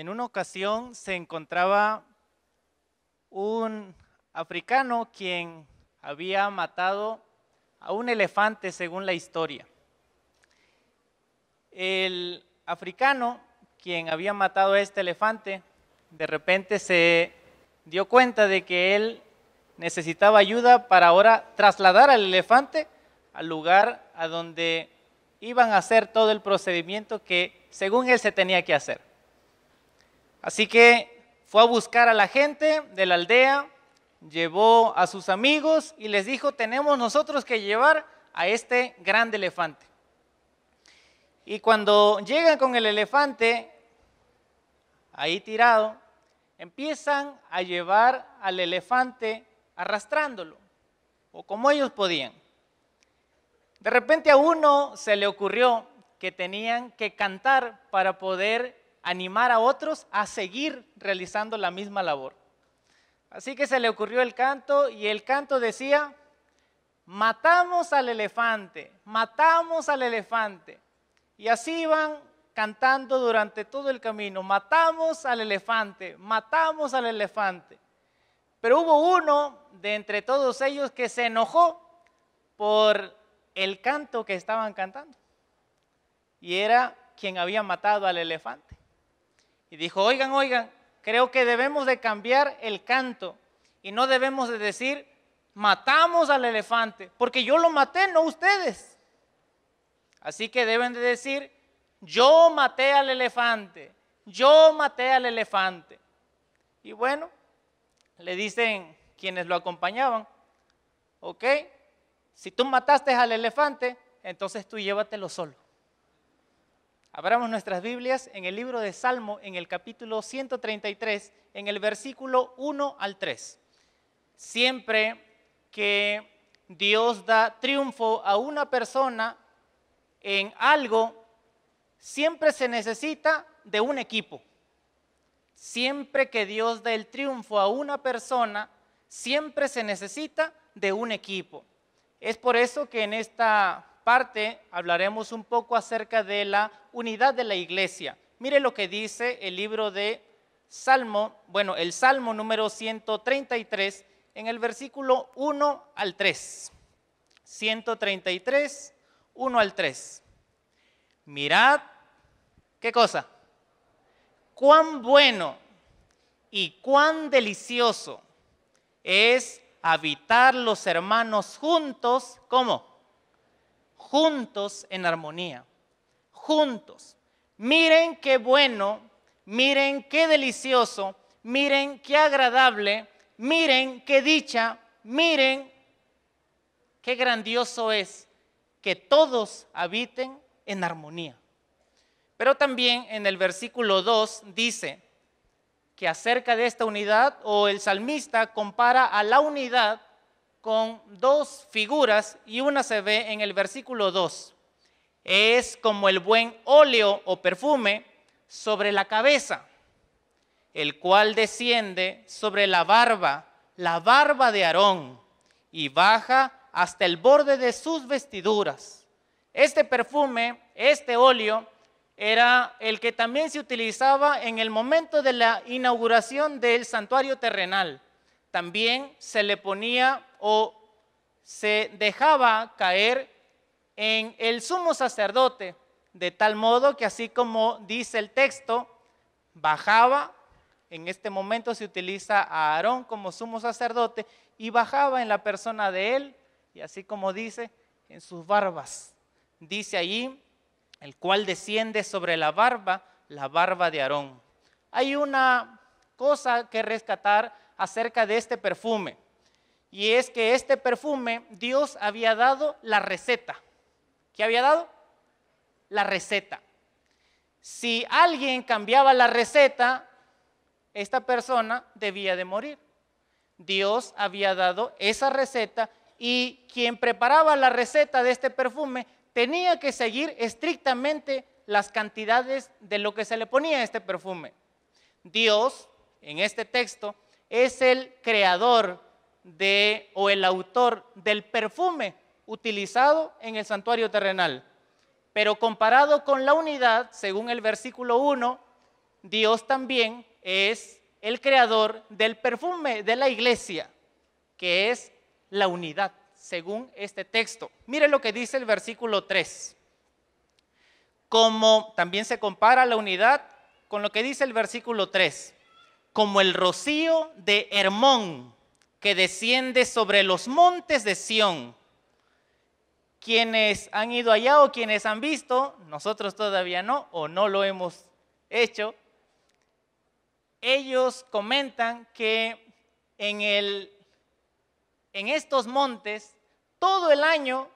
En una ocasión se encontraba un africano quien había matado a un elefante según la historia. El africano, quien había matado a este elefante, de repente se dio cuenta de que él necesitaba ayuda para ahora trasladar al elefante al lugar a donde iban a hacer todo el procedimiento que según él se tenía que hacer. Así que fue a buscar a la gente de la aldea, llevó a sus amigos y les dijo, tenemos nosotros que llevar a este gran elefante. Y cuando llegan con el elefante ahí tirado, empiezan a llevar al elefante arrastrándolo, o como ellos podían. De repente a uno se le ocurrió que tenían que cantar para poder animar a otros a seguir realizando la misma labor. Así que se le ocurrió el canto y el canto decía, matamos al elefante, matamos al elefante. Y así iban cantando durante todo el camino, matamos al elefante, matamos al elefante. Pero hubo uno de entre todos ellos que se enojó por el canto que estaban cantando. Y era quien había matado al elefante y dijo, oigan, oigan, creo que debemos de cambiar el canto y no debemos de decir, matamos al elefante, porque yo lo maté, no ustedes. Así que deben de decir, yo maté al elefante, yo maté al elefante. Y bueno, le dicen quienes lo acompañaban, ok, si tú mataste al elefante, entonces tú llévatelo solo. Abramos nuestras Biblias en el libro de Salmo, en el capítulo 133, en el versículo 1 al 3. Siempre que Dios da triunfo a una persona en algo, siempre se necesita de un equipo. Siempre que Dios da el triunfo a una persona, siempre se necesita de un equipo. Es por eso que en esta parte hablaremos un poco acerca de la unidad de la iglesia. Mire lo que dice el libro de Salmo, bueno, el Salmo número 133 en el versículo 1 al 3. 133, 1 al 3. Mirad, ¿qué cosa? Cuán bueno y cuán delicioso es habitar los hermanos juntos, ¿cómo? juntos en armonía, juntos. Miren qué bueno, miren qué delicioso, miren qué agradable, miren qué dicha, miren qué grandioso es que todos habiten en armonía. Pero también en el versículo 2 dice que acerca de esta unidad, o el salmista compara a la unidad con dos figuras y una se ve en el versículo 2. Es como el buen óleo o perfume sobre la cabeza, el cual desciende sobre la barba, la barba de Aarón, y baja hasta el borde de sus vestiduras. Este perfume, este óleo, era el que también se utilizaba en el momento de la inauguración del santuario terrenal. También se le ponía o se dejaba caer en el sumo sacerdote, de tal modo que así como dice el texto, bajaba, en este momento se utiliza a Aarón como sumo sacerdote, y bajaba en la persona de él, y así como dice, en sus barbas. Dice allí, el cual desciende sobre la barba, la barba de Aarón. Hay una cosa que rescatar acerca de este perfume. Y es que este perfume Dios había dado la receta. ¿Qué había dado? La receta. Si alguien cambiaba la receta, esta persona debía de morir. Dios había dado esa receta y quien preparaba la receta de este perfume tenía que seguir estrictamente las cantidades de lo que se le ponía a este perfume. Dios, en este texto, es el creador de, o el autor del perfume utilizado en el santuario terrenal. Pero comparado con la unidad, según el versículo 1, Dios también es el creador del perfume de la iglesia, que es la unidad, según este texto. Mire lo que dice el versículo 3. Como también se compara la unidad con lo que dice el versículo 3, como el rocío de Hermón que desciende sobre los montes de Sión. Quienes han ido allá o quienes han visto, nosotros todavía no o no lo hemos hecho, ellos comentan que en, en estos montes todo el año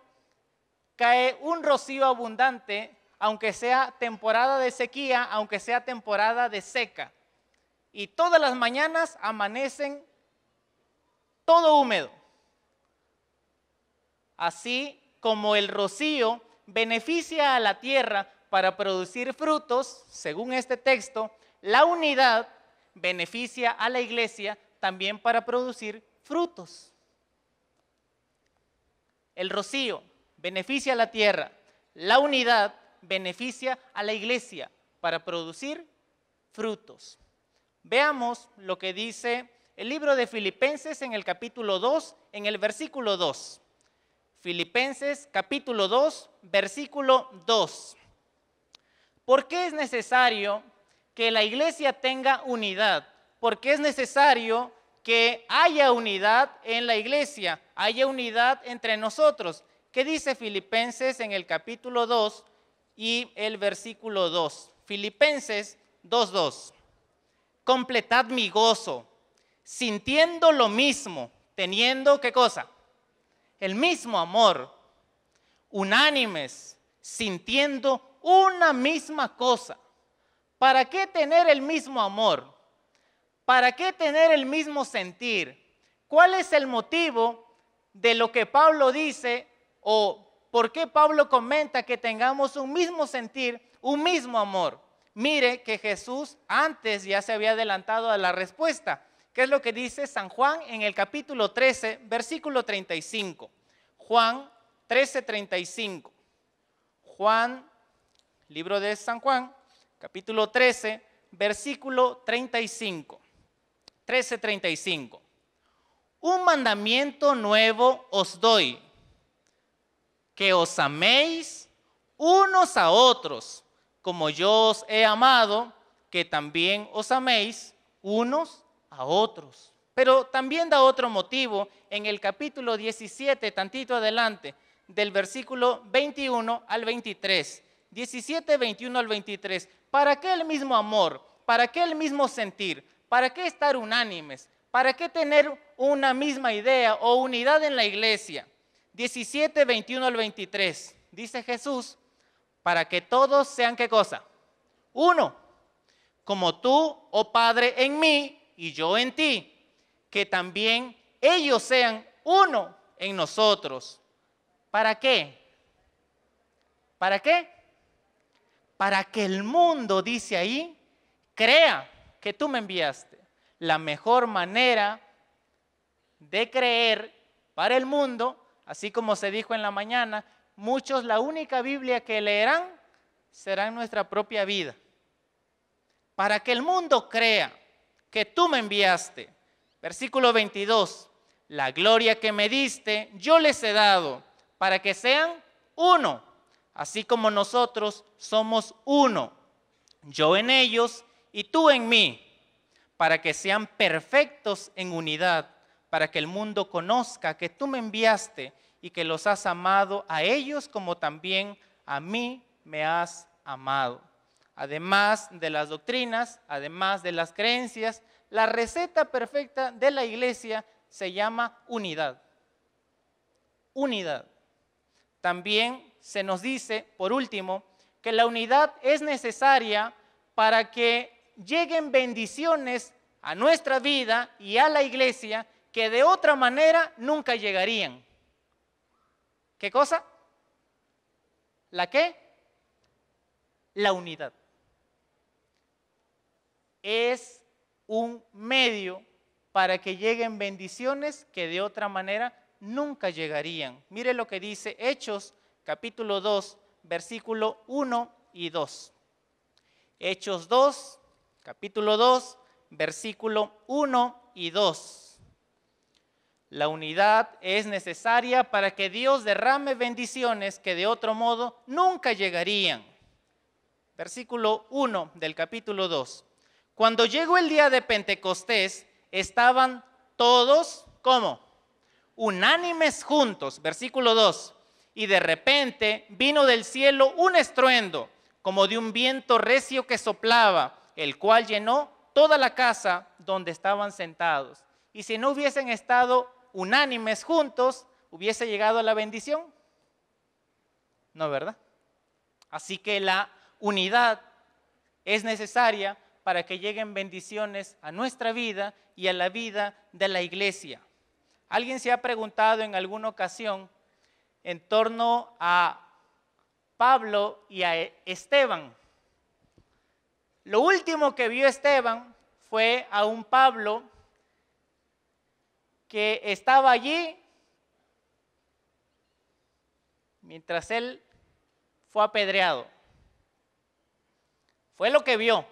cae un rocío abundante, aunque sea temporada de sequía, aunque sea temporada de seca. Y todas las mañanas amanecen todo húmedo. Así como el rocío beneficia a la tierra para producir frutos, según este texto, la unidad beneficia a la iglesia también para producir frutos. El rocío beneficia a la tierra, la unidad beneficia a la iglesia para producir frutos. Veamos lo que dice el libro de Filipenses en el capítulo 2, en el versículo 2. Filipenses capítulo 2, versículo 2. ¿Por qué es necesario que la iglesia tenga unidad? ¿Por qué es necesario que haya unidad en la iglesia, haya unidad entre nosotros. ¿Qué dice Filipenses en el capítulo 2 y el versículo 2? Filipenses 2.2. Completad mi gozo sintiendo lo mismo, teniendo qué cosa? El mismo amor, unánimes, sintiendo una misma cosa. ¿Para qué tener el mismo amor? ¿Para qué tener el mismo sentir? ¿Cuál es el motivo de lo que Pablo dice o por qué Pablo comenta que tengamos un mismo sentir, un mismo amor? Mire que Jesús antes ya se había adelantado a la respuesta. ¿Qué es lo que dice San Juan en el capítulo 13, versículo 35? Juan 13, 35. Juan, libro de San Juan, capítulo 13, versículo 35. 13, 35. Un mandamiento nuevo os doy, que os améis unos a otros, como yo os he amado, que también os améis unos a a otros. Pero también da otro motivo en el capítulo 17, tantito adelante, del versículo 21 al 23. 17, 21 al 23. ¿Para qué el mismo amor? ¿Para qué el mismo sentir? ¿Para qué estar unánimes? ¿Para qué tener una misma idea o unidad en la iglesia? 17, 21 al 23. Dice Jesús, para que todos sean qué cosa? Uno, como tú, oh Padre, en mí y yo en ti, que también ellos sean uno en nosotros. ¿Para qué? ¿Para qué? Para que el mundo, dice ahí, crea que tú me enviaste. La mejor manera de creer para el mundo, así como se dijo en la mañana, muchos la única Biblia que leerán será nuestra propia vida. Para que el mundo crea que tú me enviaste. Versículo 22, la gloria que me diste yo les he dado para que sean uno, así como nosotros somos uno, yo en ellos y tú en mí, para que sean perfectos en unidad, para que el mundo conozca que tú me enviaste y que los has amado a ellos como también a mí me has amado además de las doctrinas, además de las creencias, la receta perfecta de la iglesia se llama unidad. Unidad. También se nos dice, por último, que la unidad es necesaria para que lleguen bendiciones a nuestra vida y a la iglesia que de otra manera nunca llegarían. ¿Qué cosa? ¿La qué? La unidad es un medio para que lleguen bendiciones que de otra manera nunca llegarían. Mire lo que dice Hechos capítulo 2, versículo 1 y 2. Hechos 2, capítulo 2, versículo 1 y 2. La unidad es necesaria para que Dios derrame bendiciones que de otro modo nunca llegarían. Versículo 1 del capítulo 2. Cuando llegó el día de Pentecostés, estaban todos, como Unánimes juntos, versículo 2. Y de repente vino del cielo un estruendo, como de un viento recio que soplaba, el cual llenó toda la casa donde estaban sentados. Y si no hubiesen estado unánimes juntos, hubiese llegado la bendición. No, ¿verdad? Así que la unidad es necesaria para que lleguen bendiciones a nuestra vida y a la vida de la iglesia. ¿Alguien se ha preguntado en alguna ocasión en torno a Pablo y a Esteban? Lo último que vio Esteban fue a un Pablo que estaba allí mientras él fue apedreado. Fue lo que vio.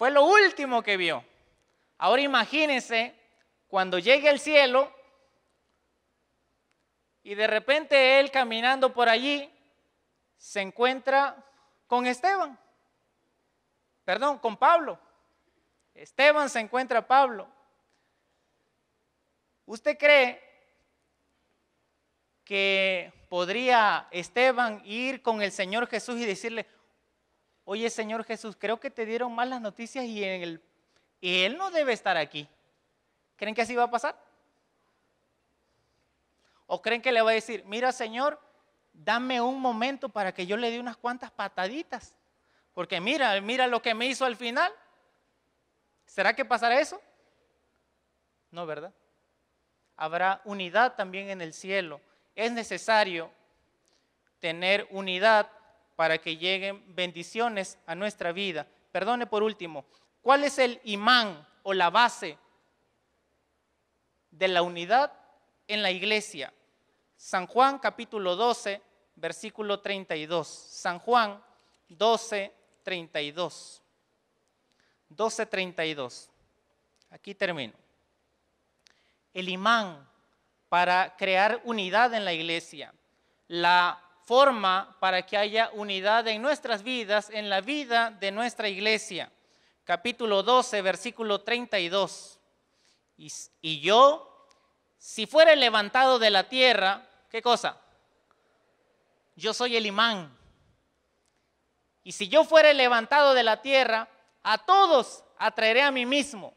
Fue lo último que vio. Ahora imagínense cuando llega el cielo y de repente él caminando por allí se encuentra con Esteban. Perdón, con Pablo. Esteban se encuentra Pablo. ¿Usted cree que podría Esteban ir con el Señor Jesús y decirle, oye Señor Jesús, creo que te dieron malas noticias y, Él no debe estar aquí. ¿Creen que así va a pasar? ¿O creen que le va a decir, mira Señor, dame un momento para que yo le dé unas cuantas pataditas? Porque mira, mira lo que me hizo al final. ¿Será que pasará eso? No, ¿verdad? Habrá unidad también en el cielo. Es necesario tener unidad para que lleguen bendiciones a nuestra vida. Perdone por último, ¿cuál es el imán o la base de la unidad en la iglesia? San Juan capítulo 12, versículo 32. San Juan 12, 32. 12, 32. Aquí termino. El imán para crear unidad en la iglesia, la forma para que haya unidad en nuestras vidas, en la vida de nuestra iglesia. Capítulo 12, versículo 32. Y, yo, si fuera levantado de la tierra, ¿qué cosa? Yo soy el imán. Y si yo fuera levantado de la tierra, a todos atraeré a mí mismo.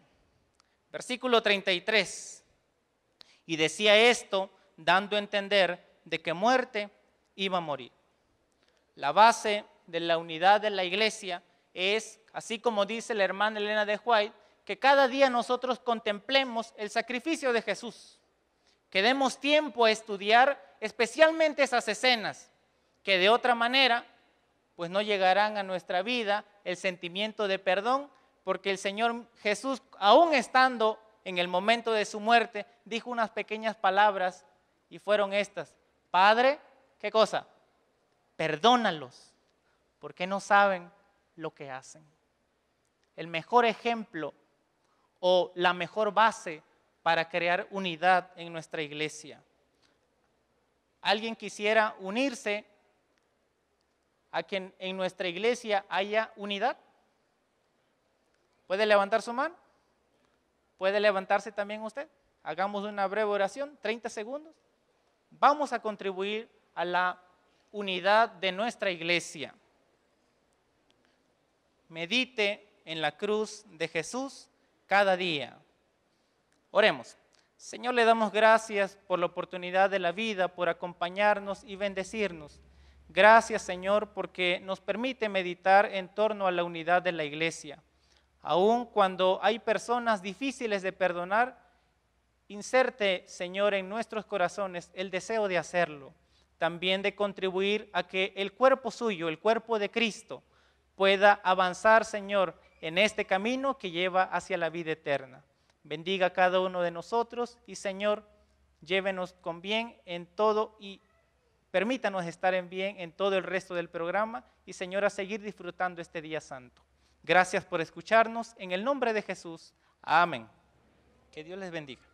Versículo 33. Y decía esto, dando a entender de que muerte iba a morir. La base de la unidad de la iglesia es, así como dice la hermana Elena de White, que cada día nosotros contemplemos el sacrificio de Jesús, que demos tiempo a estudiar especialmente esas escenas, que de otra manera, pues no llegarán a nuestra vida el sentimiento de perdón, porque el Señor Jesús, aún estando en el momento de su muerte, dijo unas pequeñas palabras y fueron estas, Padre, ¿Qué cosa? Perdónalos, porque no saben lo que hacen. El mejor ejemplo o la mejor base para crear unidad en nuestra iglesia. Alguien quisiera unirse a quien en nuestra iglesia haya unidad. ¿Puede levantar su mano? ¿Puede levantarse también usted? Hagamos una breve oración, 30 segundos. Vamos a contribuir a la unidad de nuestra iglesia. Medite en la cruz de Jesús cada día. Oremos. Señor, le damos gracias por la oportunidad de la vida, por acompañarnos y bendecirnos. Gracias, Señor, porque nos permite meditar en torno a la unidad de la iglesia. Aun cuando hay personas difíciles de perdonar, inserte, Señor, en nuestros corazones el deseo de hacerlo también de contribuir a que el cuerpo suyo, el cuerpo de Cristo, pueda avanzar, Señor, en este camino que lleva hacia la vida eterna. Bendiga a cada uno de nosotros y, Señor, llévenos con bien en todo y permítanos estar en bien en todo el resto del programa y, Señor, a seguir disfrutando este día santo. Gracias por escucharnos. En el nombre de Jesús. Amén. Que Dios les bendiga.